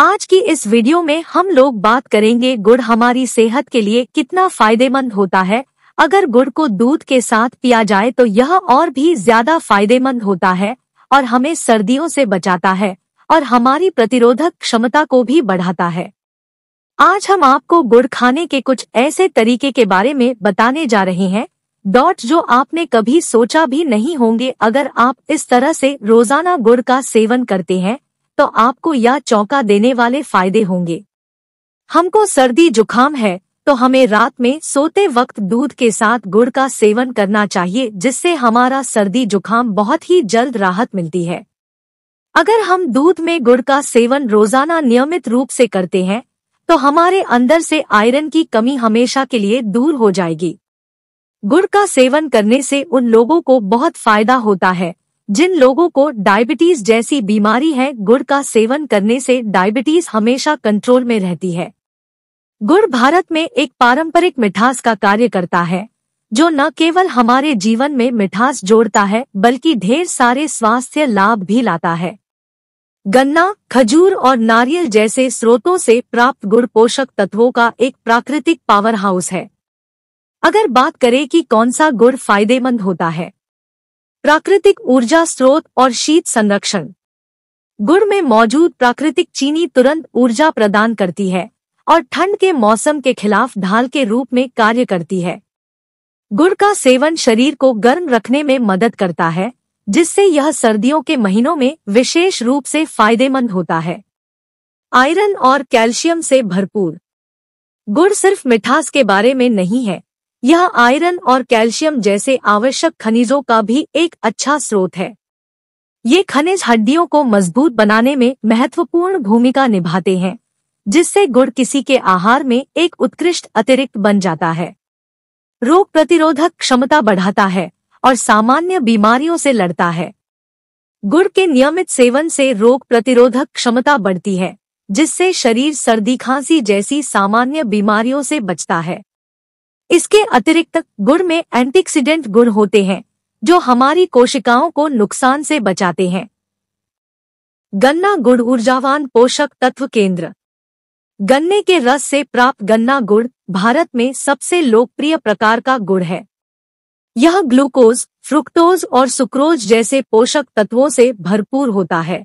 आज की इस वीडियो में हम लोग बात करेंगे गुड़ हमारी सेहत के लिए कितना फायदेमंद होता है अगर गुड़ को दूध के साथ पिया जाए तो यह और भी ज्यादा फायदेमंद होता है और हमें सर्दियों से बचाता है और हमारी प्रतिरोधक क्षमता को भी बढ़ाता है आज हम आपको गुड़ खाने के कुछ ऐसे तरीके के बारे में बताने जा रहे हैं डॉट जो आपने कभी सोचा भी नहीं होंगे अगर आप इस तरह से रोजाना गुड़ का सेवन करते हैं तो आपको यह चौंका देने वाले फायदे होंगे हमको सर्दी जुखाम है तो हमें रात में सोते वक्त दूध के साथ गुड़ का सेवन करना चाहिए जिससे हमारा सर्दी जुखाम बहुत ही जल्द राहत मिलती है अगर हम दूध में गुड़ का सेवन रोजाना नियमित रूप से करते हैं तो हमारे अंदर से आयरन की कमी हमेशा के लिए दूर हो जाएगी गुड़ का सेवन करने से उन लोगों को बहुत फायदा होता है जिन लोगों को डायबिटीज जैसी बीमारी है गुड़ का सेवन करने से डायबिटीज हमेशा कंट्रोल में रहती है गुड़ भारत में एक पारंपरिक मिठास का कार्य करता है जो न केवल हमारे जीवन में मिठास जोड़ता है बल्कि ढेर सारे स्वास्थ्य लाभ भी लाता है गन्ना खजूर और नारियल जैसे स्रोतों से प्राप्त गुड़ पोषक तत्वों का एक प्राकृतिक पावर हाउस है अगर बात करें कि कौन सा गुड़ फायदेमंद होता है प्राकृतिक ऊर्जा स्रोत और शीत संरक्षण गुड़ में मौजूद प्राकृतिक चीनी तुरंत ऊर्जा प्रदान करती है और ठंड के मौसम के खिलाफ ढाल के रूप में कार्य करती है गुड़ का सेवन शरीर को गर्म रखने में मदद करता है जिससे यह सर्दियों के महीनों में विशेष रूप से फायदेमंद होता है आयरन और कैल्शियम से भरपूर गुड़ सिर्फ मिठास के बारे में नहीं है यह आयरन और कैल्शियम जैसे आवश्यक खनिजों का भी एक अच्छा स्रोत है ये खनिज हड्डियों को मजबूत बनाने में महत्वपूर्ण भूमिका निभाते हैं जिससे गुड़ किसी के आहार में एक उत्कृष्ट अतिरिक्त बन जाता है रोग प्रतिरोधक क्षमता बढ़ाता है और सामान्य बीमारियों से लड़ता है गुड़ के नियमित सेवन से रोग प्रतिरोधक क्षमता बढ़ती है जिससे शरीर सर्दी खांसी जैसी सामान्य बीमारियों से बचता है इसके अतिरिक्त गुड़ में एंटीक्सीडेंट गुण होते हैं जो हमारी कोशिकाओं को नुकसान से बचाते हैं गन्ना गुड़ ऊर्जावान पोषक तत्व केंद्र गन्ने के रस से प्राप्त गन्ना गुड़ भारत में सबसे लोकप्रिय प्रकार का गुड़ है यह ग्लूकोज फ्रुक्टोज और सुक्रोज जैसे पोषक तत्वों से भरपूर होता है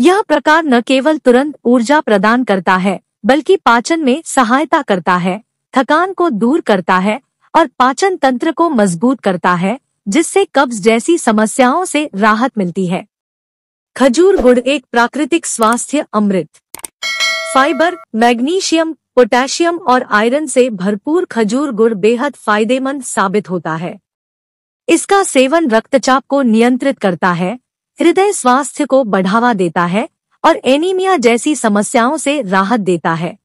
यह प्रकार न केवल तुरंत ऊर्जा प्रदान करता है बल्कि पाचन में सहायता करता है थकान को दूर करता है और पाचन तंत्र को मजबूत करता है जिससे कब्ज जैसी समस्याओं से राहत मिलती है खजूर गुड़ एक प्राकृतिक स्वास्थ्य अमृत फाइबर मैग्नीशियम पोटेशियम और आयरन से भरपूर खजूर गुड़ बेहद फायदेमंद साबित होता है इसका सेवन रक्तचाप को नियंत्रित करता है हृदय स्वास्थ्य को बढ़ावा देता है और एनीमिया जैसी समस्याओं से राहत देता है